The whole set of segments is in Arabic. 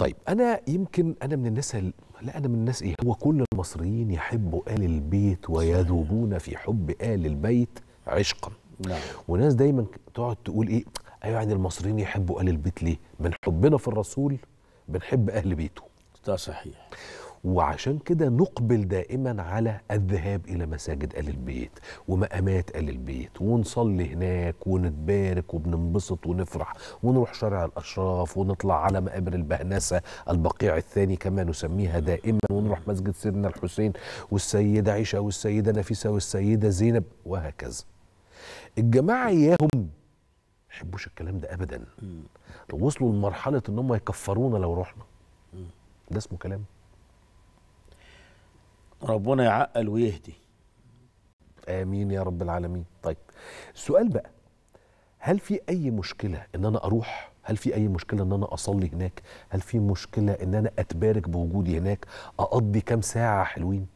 طيب انا يمكن انا من الناس هل... لا انا من الناس ايه هو كل المصريين يحبوا ال البيت ويذوبون في حب ال البيت عشقا نعم. وناس دايما تقعد تقول ايه ايوه يعني المصريين يحبوا ال البيت ليه من حبنا في الرسول بنحب اهل بيته ده صحيح وعشان كده نقبل دائما على الذهاب إلى مساجد آل البيت ومقامات آل البيت ونصلي هناك ونتبارك وبننبسط ونفرح ونروح شارع الأشراف ونطلع على مقابر البهنسة البقيع الثاني كما نسميها دائما ونروح مسجد سيدنا الحسين والسيدة عائشة والسيدة نفيسة والسيدة زينب وهكذا الجماعة إياهم يحبوش الكلام ده ابدا لو وصلوا لمرحله ان هم يكفرونا لو رحنا ده اسمه كلام ربنا يعقل ويهدي امين يا رب العالمين طيب السؤال بقى هل في اي مشكله ان انا اروح هل في اي مشكله ان انا اصلي هناك هل في مشكله ان انا اتبارك بوجودي هناك اقضي كام ساعه حلوين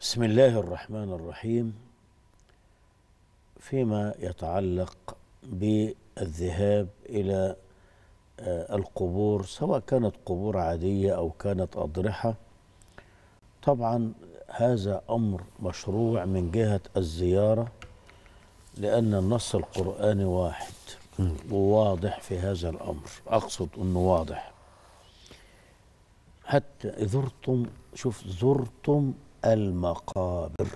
بسم الله الرحمن الرحيم فيما يتعلق بالذهاب الى آه، القبور سواء كانت قبور عاديه او كانت اضرحه طبعا هذا أمر مشروع من جهة الزيارة لأن النص القرآني واحد وواضح في هذا الأمر أقصد أنه واضح حتى زرتم شوف زرتم المقابر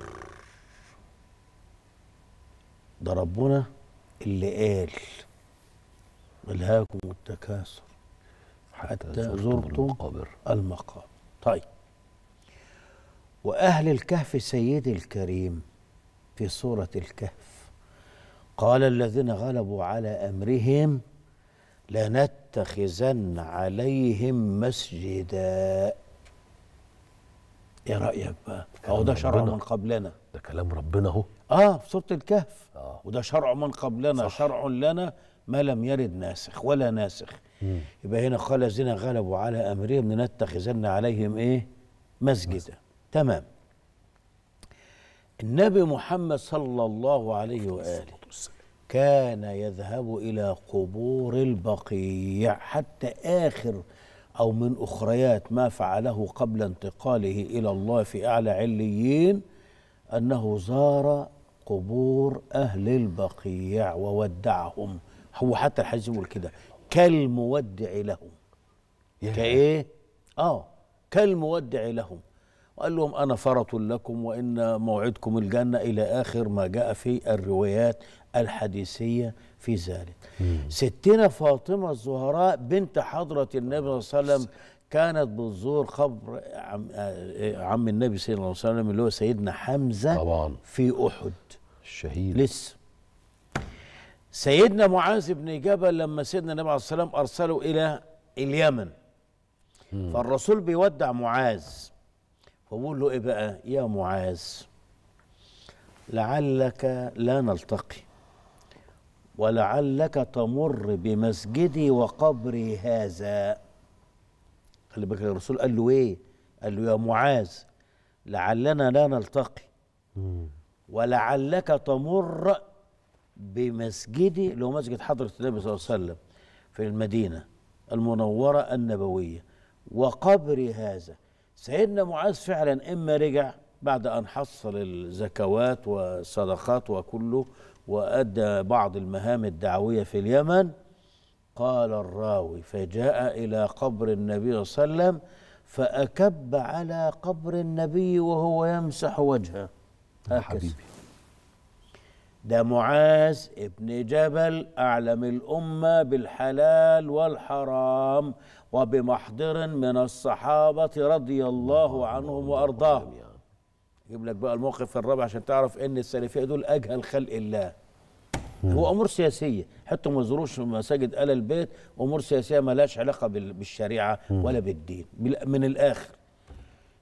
ده ربنا اللي قال ألهاكم التكاثر حتى, حتى زرتم المقابر المقابر طيب وأهل الكهف سيدي الكريم في سورة الكهف قال الذين غلبوا على أمرهم لنتخذن عليهم مسجدا ايه رايك بقى هو ده شرع من قبلنا ده كلام ربنا اهو اه في سوره الكهف آه. وده شرع من قبلنا صح. شرع لنا ما لم يرد ناسخ ولا ناسخ مم. يبقى هنا قال الذين غلبوا على امرهم لنتخذن عليهم ايه مسجدا تمام النبي محمد صلى الله عليه وآله كان يذهب إلى قبور البقيع حتى آخر أو من أخريات ما فعله قبل انتقاله إلى الله في أعلى عليين أنه زار قبور أهل البقيع وودعهم هو حتى الحديث يقول كده كالمودع لهم كإيه؟ آه كالمودع لهم وقال لهم أنا فرط لكم وإن موعدكم الجنة إلى آخر ما جاء في الروايات الحديثية في ذلك ستنا فاطمة الزهراء بنت حضرة النبي صلى الله عليه وسلم كانت بتزور قبر عم, آه، عم النبي صلى الله عليه وسلم اللي هو سيدنا حمزة طبعا في أحد الشهيد لسه سيدنا معاذ بن جبل لما سيدنا النبي عليه الصلاة والسلام أرسله إلى اليمن مم. فالرسول بيودع معاذ فبقول له ايه بقى يا معاذ لعلك لا نلتقي ولعلك تمر بمسجدي وقبري هذا خلي بالك الرسول قال له ايه قال له يا معاذ لعلنا لا نلتقي ولعلك تمر بمسجدي اللي هو مسجد حضرة النبي صلى الله عليه وسلم في المدينة المنورة النبوية وقبري هذا سيدنا معاذ فعلا إما رجع بعد أن حصل الزكوات والصدقات وكله وأدى بعض المهام الدعوية في اليمن قال الراوي فجاء إلى قبر النبي صلى الله عليه وسلم فأكب على قبر النبي وهو يمسح وجهه هكذا حبيبي ده معاذ ابن جبل أعلم الأمة بالحلال والحرام وبمحضر من الصحابة رضي الله عنهم وأرضاهم يجيب لك بقى الموقف الرابع عشان تعرف ان السلفيه دول اجهل خلق الله هو امور سياسيه حتى ما زوروش مساجد ال البيت امور سياسيه مالهاش علاقه بالشريعه ولا بالدين من الاخر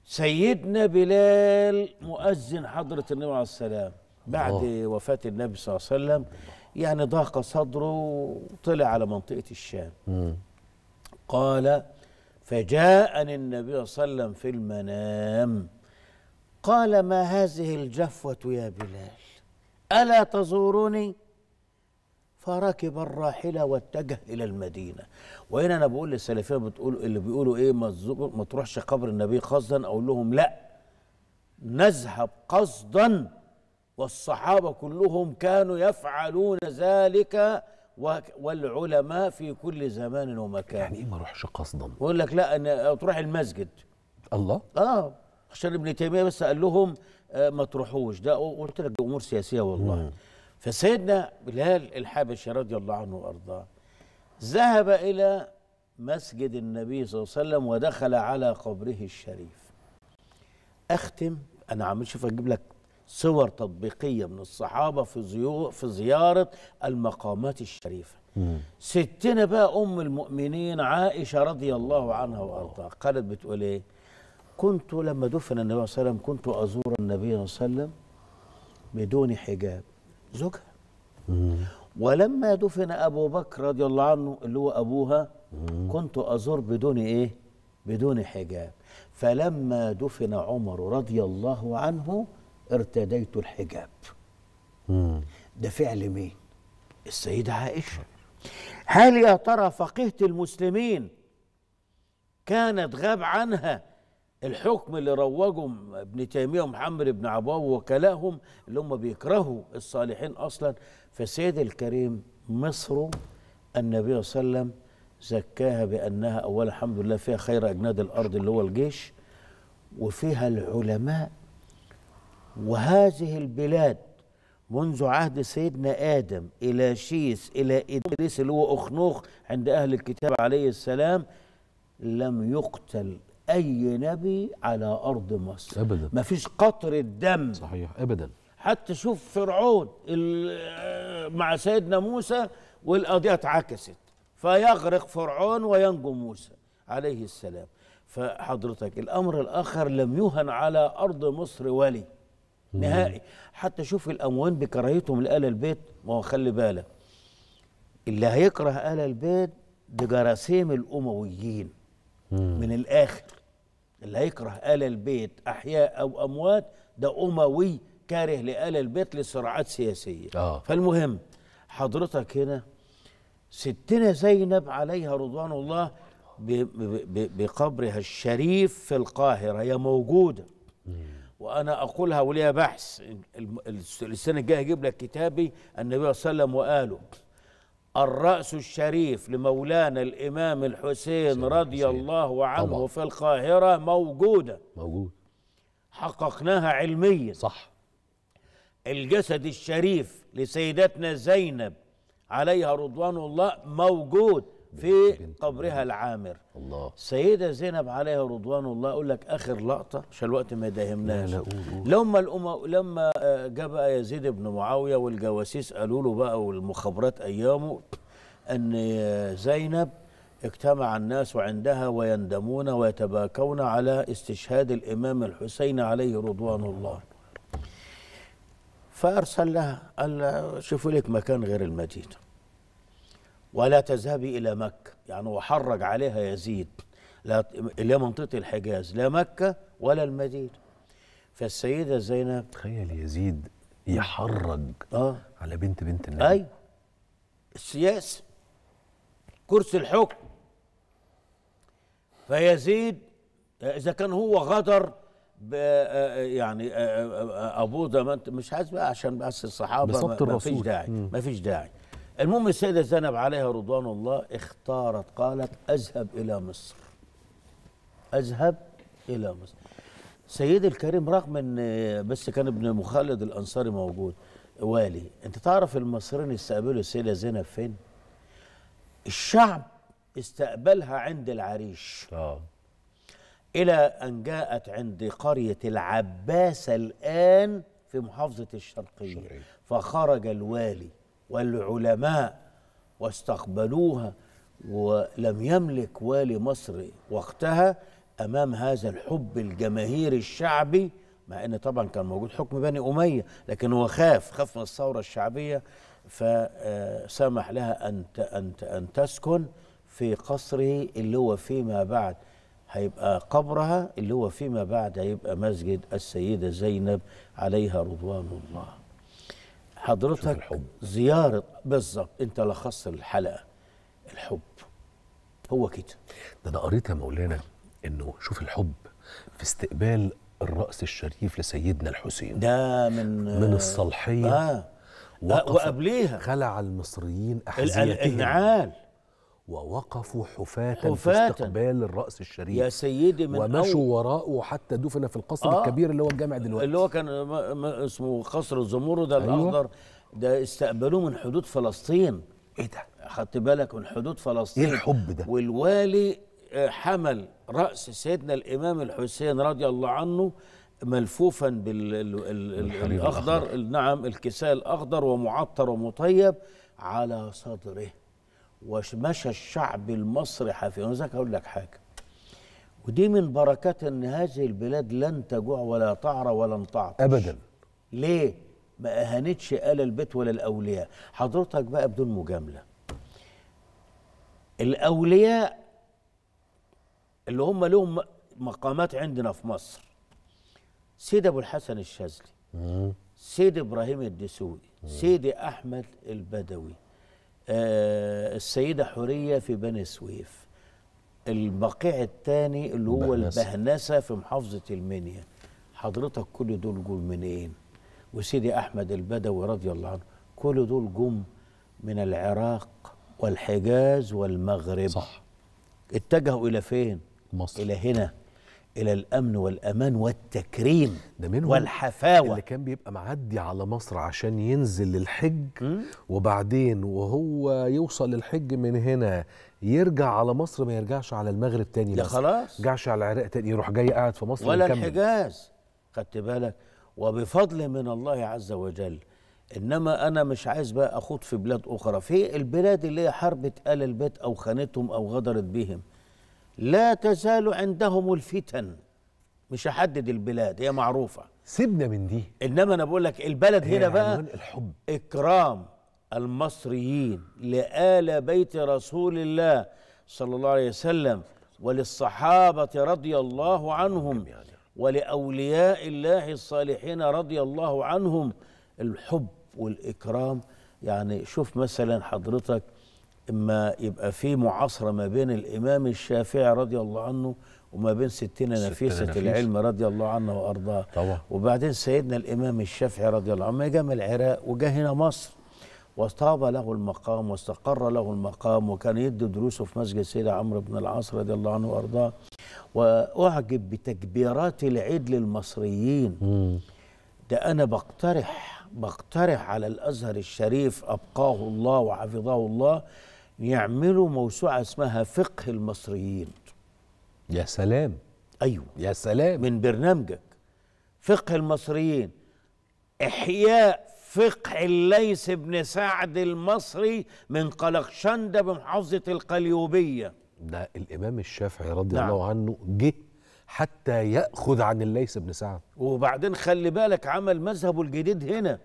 سيدنا بلال مؤذن حضره النبي عليه السلام بعد وفاة النبي صلى الله عليه وسلم يعني ضاق صدره وطلع على منطقة الشام م. قال فجاءني النبي صلى الله عليه وسلم في المنام قال ما هذه الجفوة يا بلال ألا تزورني فركب الراحلة واتجه إلى المدينة وهنا أنا بقول للسلفية بتقول اللي بيقولوا إيه ما, ما تروحش قبر النبي قصدا أقول لهم لا نذهب قصدا والصحابه كلهم كانوا يفعلون ذلك والعلماء في كل زمان ومكان يعني ايه ما روحش قصدا يقول لك لا انا تروح المسجد الله اه عشان ابن تيميه بس قال لهم آه ما تروحوش ده قلت لك امور سياسيه والله مم. فسيدنا بلال الحبشي رضي الله عنه وارضاه ذهب الى مسجد النبي صلى الله عليه وسلم ودخل على قبره الشريف اختم انا عم اشوف اجيب لك صور تطبيقيه من الصحابه في زيو في زياره المقامات الشريفه ستنا بقى ام المؤمنين عائشه رضي الله عنها وارضاها قالت بتقول ايه كنت لما دفن النبي صلى الله عليه وسلم كنت ازور النبي صلى الله عليه وسلم بدون حجاب زوجها ولما دفن ابو بكر رضي الله عنه اللي هو ابوها كنت ازور بدون ايه بدون حجاب فلما دفن عمر رضي الله عنه ارتديت الحجاب مم. ده فعل مين السيدة عائشة هل يا ترى فقهة المسلمين كانت غاب عنها الحكم اللي روجهم ابن تيمية ومحمد بن عباو وكلاهم اللي هم بيكرهوا الصالحين أصلا فالسيد الكريم مصر النبي صلى الله عليه وسلم زكاها بأنها أولا الحمد لله فيها خير أجناد الأرض اللي هو الجيش وفيها العلماء وهذه البلاد منذ عهد سيدنا آدم إلى شيس إلى إدريس اللي هو أخنوخ عند أهل الكتاب عليه السلام لم يقتل أي نبي على أرض مصر أبدا ما فيش قطر الدم صحيح أبدا حتى شوف فرعون مع سيدنا موسى والقضية اتعكست فيغرق فرعون وينجو موسى عليه السلام فحضرتك الأمر الآخر لم يهن على أرض مصر ولي نهائي حتى شوف الاموان بكراهيتهم لآل البيت ما هو خلي بالك اللي هيكره آل البيت ده جراثيم الامويين مم. من الاخر اللي هيكره آل البيت احياء او اموات ده اموي كاره لآل البيت لصراعات سياسيه آه. فالمهم حضرتك هنا ستنا زينب عليها رضوان الله بقبرها الشريف في القاهره هي موجوده مم. وانا اقولها وليها بحث السنه الجايه اجيب لك كتابي النبي صلى الله عليه وسلم وقاله الراس الشريف لمولانا الامام الحسين رضي الله عنه طبعا. في القاهره موجوده موجود حققناها علميا صح الجسد الشريف لسيدتنا زينب عليها رضوان الله موجود في قبرها العامر الله سيدة زينب عليها رضوان الله أقول لك آخر لقطة عشان الوقت ما يداهمناش لما الأم... لما آه، جاء بقى يزيد بن معاوية والجواسيس قالوا له بقى والمخابرات أيامه أن زينب اجتمع الناس عندها ويندمون ويتباكون على استشهاد الإمام الحسين عليه رضوان الله فأرسل لها قال شوفوا لك مكان غير المدينة ولا تذهبي إلى مكة يعني وحرج عليها يزيد لا اللي منطقة الحجاز لا مكة ولا المدينة فالسيدة زينب تخيل يزيد يحرج آه على بنت بنت النبي أيوة السياسة كرسي الحكم فيزيد إذا كان هو غدر آه، آه، يعني آه، أبوه ده مش عايز بقى عشان بس الصحابة ما فيش داعي ما فيش داعي المهم السيدة زينب عليها رضوان الله اختارت قالت أذهب إلى مصر أذهب إلى مصر سيدي الكريم رغم ان بس كان ابن مخلد الانصاري موجود والي انت تعرف المصريين استقبلوا السيده زينب فين الشعب استقبلها عند العريش طبعا. آه. الى ان جاءت عند قريه العباس الان في محافظه الشرقيه فخرج الوالي والعلماء واستقبلوها ولم يملك والي مصر وقتها امام هذا الحب الجماهيري الشعبي مع ان طبعا كان موجود حكم بني اميه لكن هو خاف خاف من الثوره الشعبيه فسمح لها ان ان ان تسكن في قصره اللي هو فيما بعد هيبقى قبرها اللي هو فيما بعد هيبقى مسجد السيده زينب عليها رضوان الله حضرتك الحب. زيارة بالظبط أنت لخصت الحلقة الحب هو كده ده أنا قريت يا مولانا إنه شوف الحب في استقبال الرأس الشريف لسيدنا الحسين ده من من الصالحية آه, آه، وقبليها خلع المصريين أحزيتهم الانعال ووقفوا حفاة, حفاة في استقبال الرأس الشريف يا سيدي من ومشوا وراءه حتى دفن في القصر آه الكبير اللي هو الجامع دلوقتي اللي هو كان اسمه قصر الزمور ده أيوة الأخضر ده استقبلوه من حدود فلسطين ايه ده؟ خدت بالك من حدود فلسطين ايه الحب ده؟ والوالي آه، حمل رأس سيدنا الإمام الحسين رضي الله عنه ملفوفا بالاخضر نعم الكساء الاخضر ومعطر ومطيب على صدره ومشى الشعب المصري حافيا وذاك اقول لك حاجه ودي من بركات ان هذه البلاد لن تجوع ولا تعرى ولا تعطش ابدا ليه ما اهانتش آل البيت ولا الاولياء حضرتك بقى بدون مجامله الاولياء اللي هم لهم مقامات عندنا في مصر سيد ابو الحسن الشاذلي سيد ابراهيم الدسوقي سيدي احمد البدوي آه، السيدة حورية في بني سويف البقيع الثاني اللي هو بهنسة. البهنسة في محافظة المنيا حضرتك كل دول جم منين وسيدي أحمد البدوي رضي الله عنه كل دول جم من العراق والحجاز والمغرب صح اتجهوا إلى فين؟ مصر إلى هنا الى الامن والامان والتكريم ده منهم والحفاوه اللي كان بيبقى معدي على مصر عشان ينزل للحج وبعدين وهو يوصل للحج من هنا يرجع على مصر ما يرجعش على المغرب تاني لا خلاص يرجعش على العراق تاني يروح جاي قاعد في مصر ولا ويكمل. الحجاز خدت بالك وبفضل من الله عز وجل انما انا مش عايز بقى اخوض في بلاد اخرى في البلاد اللي هي حرب ال البيت او خانتهم او غدرت بهم لا تزال عندهم الفتن مش هحدد البلاد هي معروفه سيبنا من دي انما انا بقول لك البلد هنا بقى الحب اكرام المصريين لآل بيت رسول الله صلى الله عليه وسلم وللصحابه رضي الله عنهم ولاولياء الله الصالحين رضي الله عنهم الحب والاكرام يعني شوف مثلا حضرتك اما يبقى في معاصره ما بين الامام الشافعي رضي الله عنه وما بين ستنا نفيسة العلم رضي الله عنها وأرضاها طبعا. وبعدين سيدنا الإمام الشافعي رضي الله عنه جه من العراق وجه هنا مصر وطاب له المقام واستقر له المقام وكان يدي دروسه في مسجد سيد عمرو بن العاص رضي الله عنه وأرضاه وأعجب بتكبيرات العيد للمصريين ده أنا بقترح بقترح على الأزهر الشريف أبقاه الله وحفظه الله يعملوا موسوعه اسمها فقه المصريين يا سلام ايوه يا سلام من برنامجك فقه المصريين احياء فقه الليث بن سعد المصري من قلقشندة بمحافظة القليوبية ده الإمام الشافعي رضي نعم. الله عنه جه حتى يأخذ عن الليث بن سعد وبعدين خلي بالك عمل مذهبه الجديد هنا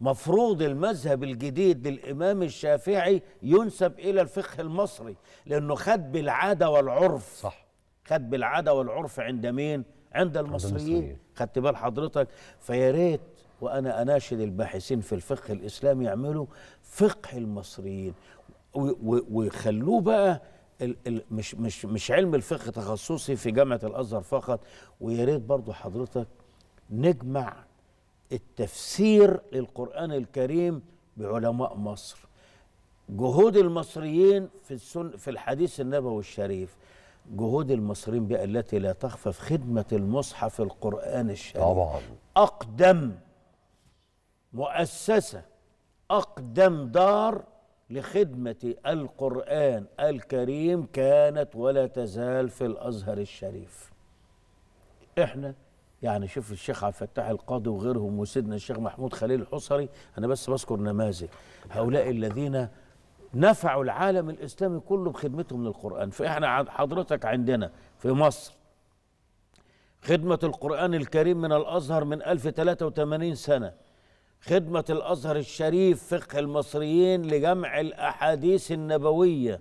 مفروض المذهب الجديد للإمام الشافعي ينسب إلى الفقه المصري لأنه خد بالعادة والعرف صح خد بالعادة والعرف عند مين؟ عند المصريين خدت بال حضرتك فيا ريت وأنا أناشد الباحثين في الفقه الإسلامي يعملوا فقه المصريين ويخلوه بقى ال ال مش مش مش علم الفقه تخصصي في جامعة الأزهر فقط ويا ريت برضه حضرتك نجمع التفسير للقرآن الكريم بعلماء مصر جهود المصريين في, السن في الحديث النبوي الشريف جهود المصريين بقى التي لا تخفى في خدمة المصحف القرآن الشريف طبعا أقدم مؤسسة أقدم دار لخدمة القرآن الكريم كانت ولا تزال في الأزهر الشريف احنا يعني شوف الشيخ عبد الفتاح القاضي وغيرهم وسيدنا الشيخ محمود خليل الحصري انا بس بذكر نماذج هؤلاء الذين نفعوا العالم الاسلامي كله بخدمتهم للقران فاحنا حضرتك عندنا في مصر خدمة القرآن الكريم من الأزهر من 1083 سنة خدمة الأزهر الشريف فقه المصريين لجمع الأحاديث النبوية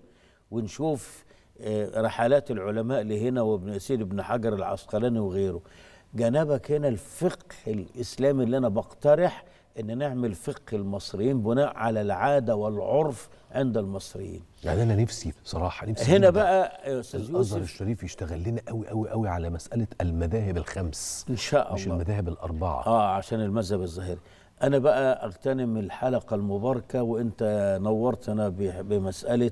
ونشوف آه، رحلات العلماء لهنا وابن أسير ابن حجر العسقلاني وغيره جنبك هنا الفقه الاسلامي اللي انا بقترح ان نعمل فقه المصريين بناء على العاده والعرف عند المصريين يعني انا نفسي بصراحه نفسي هنا بقى يا استاذ يوسف الشريف يشتغل لنا قوي قوي قوي على مساله المذاهب الخمس ان شاء الله مش المذاهب الاربعه اه عشان المذهب الظاهري انا بقى اغتنم الحلقه المباركه وانت نورتنا بمساله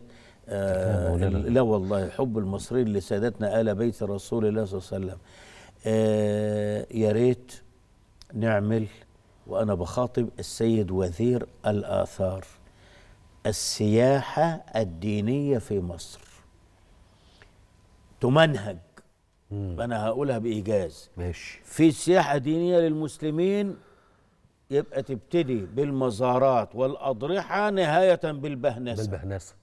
آه لا والله حب المصريين لسادتنا ال بيت رسول الله صلى الله عليه وسلم آه، يا ريت نعمل وأنا بخاطب السيد وزير الآثار السياحة الدينية في مصر تمنهج مم. أنا هقولها بإيجاز ماشي في سياحة دينية للمسلمين يبقى تبتدي بالمزارات والأضرحة نهاية بالبهنسة بالبهنسة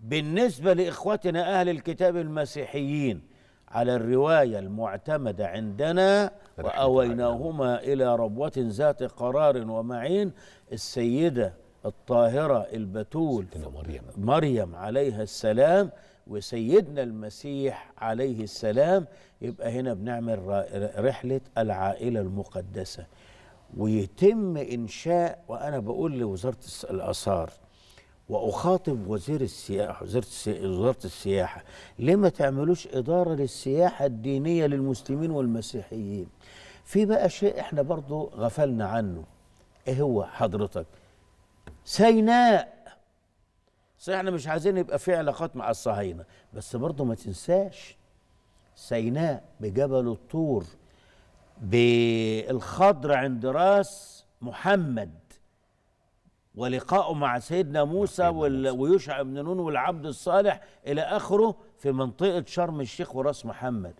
بالنسبة لإخوتنا أهل الكتاب المسيحيين على الرواية المعتمدة عندنا وأويناهما إلى ربوة ذات قرار ومعين السيدة الطاهرة البتول مريم. مريم عليها السلام وسيدنا المسيح عليه السلام يبقى هنا بنعمل رحلة العائلة المقدسة ويتم إنشاء وأنا بقول لوزارة الآثار واخاطب وزير السياحه وزيره وزاره السياحه ليه ما تعملوش اداره للسياحه الدينيه للمسلمين والمسيحيين في بقى شيء احنا برضو غفلنا عنه ايه هو حضرتك سيناء صحيح احنا مش عايزين يبقى في علاقات مع الصهاينه بس برضو ما تنساش سيناء بجبل الطور بالخضر عند راس محمد ولقاءه مع سيدنا موسى ويوشع بن نون والعبد الصالح الى اخره في منطقه شرم الشيخ وراس محمد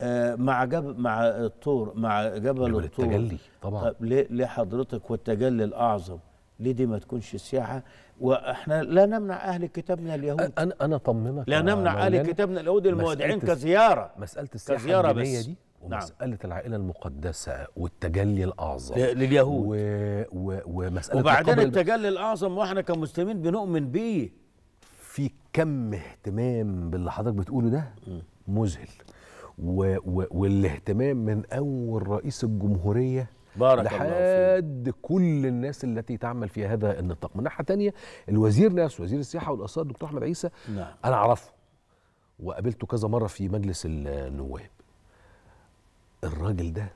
آه، مع جبل مع الطور مع جبل, جبل الطور التجلي طبعا طب ليه ليه حضرتك والتجلي الاعظم ليه دي ما تكونش سياحه واحنا لا نمنع اهل الكتاب من اليهود انا انا طمنك لا نمنع اهل الكتاب من اليهود المودعين كزياره مساله السياحه كزيارة بس. دي نعم. ومسألة نعم. العائلة المقدسة والتجلي الأعظم لليهود و... و... ومسألة وبعدين التجلي الأعظم وإحنا كمسلمين بنؤمن بيه في كم اهتمام باللي حضرتك بتقوله ده مذهل و... و... والاهتمام من أول رئيس الجمهورية بارك لحد الله كل الناس التي تعمل في هذا النطاق من ناحية تانية الوزير نفسه وزير السياحة والآثار الدكتور أحمد عيسى نعم. أنا أعرفه وقابلته كذا مرة في مجلس النواب الراجل ده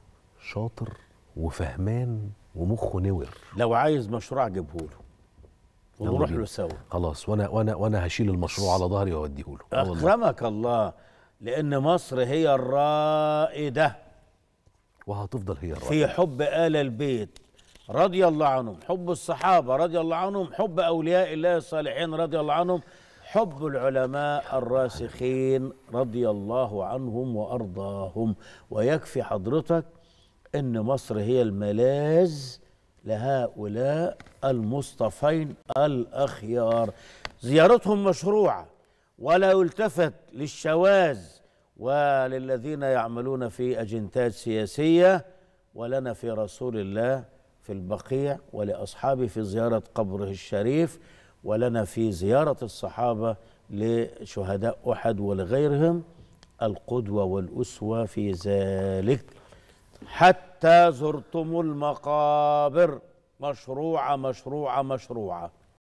شاطر وفهمان ومخه نور لو عايز مشروع جيبه له ونروح له سوا خلاص وانا وانا وانا هشيل المشروع على ظهري واوديه له اكرمك الله لان مصر هي الرائده وهتفضل هي الرائده في حب ال البيت رضي الله عنهم حب الصحابه رضي الله عنهم حب اولياء الله الصالحين رضي الله عنهم حب العلماء الراسخين رضي الله عنهم وارضاهم ويكفي حضرتك ان مصر هي الملاذ لهؤلاء المصطفين الاخيار زيارتهم مشروعه ولا يلتفت للشواذ وللذين يعملون في اجنتات سياسيه ولنا في رسول الله في البقيع ولاصحابه في زياره قبره الشريف ولنا في زيارة الصحابة لشهداء أحد ولغيرهم القدوة والأسوة في ذلك حتى زرتم المقابر مشروعة مشروعة مشروعة